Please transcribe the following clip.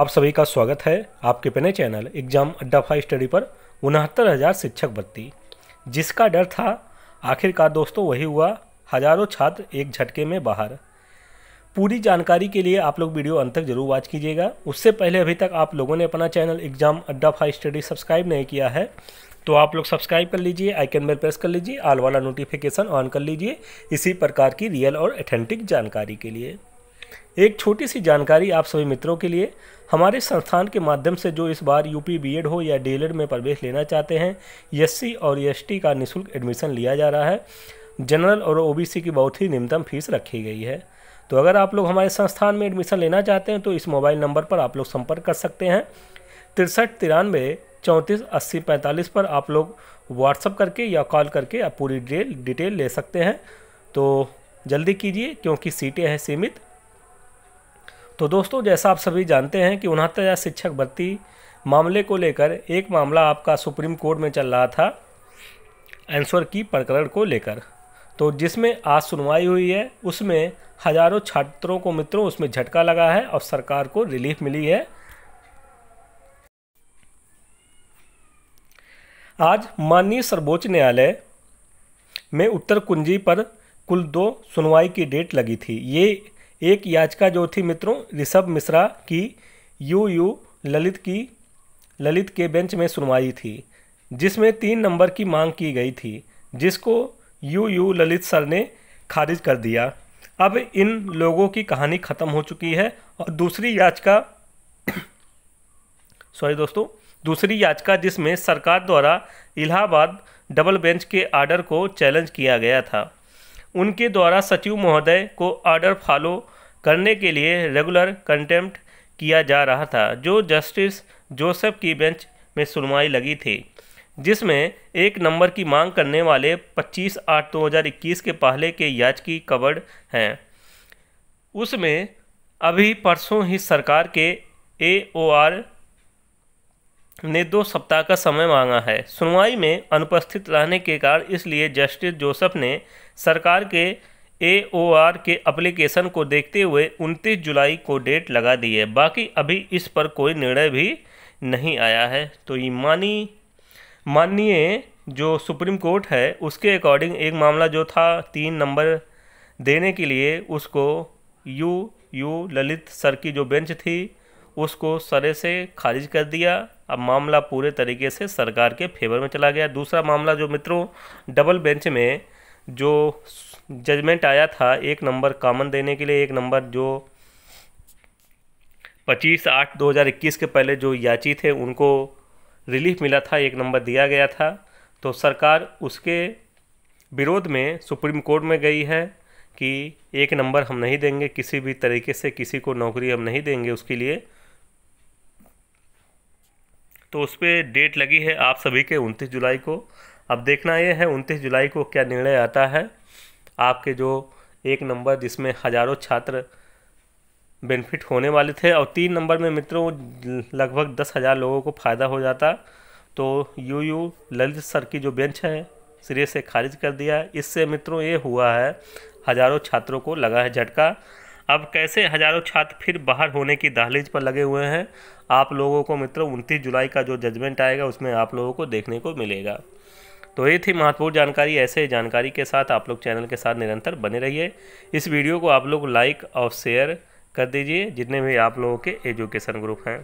आप सभी का स्वागत है आपके पने channel exam Adda five study पर उनहत्तर हज़ार शिक्षक भर्ती जिसका डर था आखिरकार दोस्तों वही हुआ हजारों छात्र एक झटके में बाहर पूरी जानकारी के लिए आप लोग वीडियो अंत तक जरूर वॉच कीजिएगा उससे पहले अभी तक आप लोगों ने अपना channel exam Adda five study subscribe नहीं किया है तो आप लोग सब्सक्राइब कर लीजिए आइकन बेल प्रेस कर लीजिए आल वाला नोटिफिकेशन ऑन कर लीजिए इसी प्रकार की रियल और अथेंटिक जानकारी के लिए एक छोटी सी जानकारी आप सभी मित्रों के लिए हमारे संस्थान के माध्यम से जो इस बार यूपी बीएड हो या डी में प्रवेश लेना चाहते हैं एससी और एस का निःशुल्क एडमिशन लिया जा रहा है जनरल और ओबीसी की बहुत ही निम्नतम फीस रखी गई है तो अगर आप लोग हमारे संस्थान में एडमिशन लेना चाहते हैं तो इस मोबाइल नंबर पर आप लोग संपर्क कर सकते हैं तिरसठ तिरानवे चौंतीस अस्सी पैंतालीस पर आप लोग व्हाट्सअप करके या कॉल करके आप पूरी डिटेल डिटेल ले सकते हैं तो जल्दी कीजिए क्योंकि सीटें हैं सीमित तो दोस्तों जैसा आप सभी जानते हैं कि उनहत्तर हज़ार शिक्षक भर्ती मामले को लेकर एक मामला आपका सुप्रीम कोर्ट में चल रहा था एंसर की प्रकरण को लेकर तो जिसमें आज सुनवाई हुई है उसमें हजारों छात्रों को मित्रों उसमें झटका लगा है और सरकार को रिलीफ मिली है आज माननीय सर्वोच्च न्यायालय में उत्तर कुंजी पर कुल दो सुनवाई की डेट लगी थी ये एक याचिका जो थी मित्रों ऋषभ मिश्रा की यू यू ललित की ललित के बेंच में सुनवाई थी जिसमें तीन नंबर की मांग की गई थी जिसको यू यू ललित सर ने खारिज कर दिया अब इन लोगों की कहानी ख़त्म हो चुकी है और दूसरी याचिका सॉरी दोस्तों दूसरी याचिका जिसमें सरकार द्वारा इलाहाबाद डबल बेंच के आर्डर को चैलेंज किया गया था उनके द्वारा सचिव महोदय को ऑर्डर फॉलो करने के लिए रेगुलर कंटेम्प्ट किया जा रहा था जो जस्टिस जोसेफ की बेंच में सुनवाई लगी थी जिसमें एक नंबर की मांग करने वाले 25 आठ 2021 के पहले के याचिकी कवर्ड हैं उसमें अभी परसों ही सरकार के ए आर ने दो सप्ताह का समय मांगा है सुनवाई में अनुपस्थित रहने के कारण इसलिए जस्टिस जोसफ ने सरकार के आर के एप्लीकेशन को देखते हुए 29 जुलाई को डेट लगा दी है बाकी अभी इस पर कोई निर्णय भी नहीं आया है तो ये मानी माननीय जो सुप्रीम कोर्ट है उसके अकॉर्डिंग एक मामला जो था तीन नंबर देने के लिए उसको यू यू ललित सर की जो बेंच थी उसको सरे से खारिज कर दिया अब मामला पूरे तरीके से सरकार के फेवर में चला गया दूसरा मामला जो मित्रों डबल बेंच में जो जजमेंट आया था एक नंबर कामन देने के लिए एक नंबर जो पच्चीस आठ दो हज़ार इक्कीस के पहले जो याची थे उनको रिलीफ मिला था एक नंबर दिया गया था तो सरकार उसके विरोध में सुप्रीम कोर्ट में गई है कि एक नंबर हम नहीं देंगे किसी भी तरीके से किसी को नौकरी हम नहीं देंगे उसके लिए तो उस पर डेट लगी है आप सभी के उनतीस जुलाई को अब देखना यह है उनतीस जुलाई को क्या निर्णय आता है आपके जो एक नंबर जिसमें हज़ारों छात्र बेनिफिट होने वाले थे और तीन नंबर में मित्रों लगभग दस हज़ार लोगों को फ़ायदा हो जाता तो यू यू ललित सर की जो बेंच है सिरे से खारिज कर दिया इससे मित्रों ये हुआ है हज़ारों छात्रों को लगा है झटका अब कैसे हज़ारों छात्र फिर बाहर होने की दहलीज पर लगे हुए हैं आप लोगों को मित्रों उनतीस जुलाई का जो जजमेंट आएगा उसमें आप लोगों को देखने को मिलेगा तो ये थी महत्वपूर्ण जानकारी ऐसे जानकारी के साथ आप लोग चैनल के साथ निरंतर बने रहिए इस वीडियो को आप लोग लाइक और शेयर कर दीजिए जितने भी आप लोगों के एजुकेशन ग्रुप हैं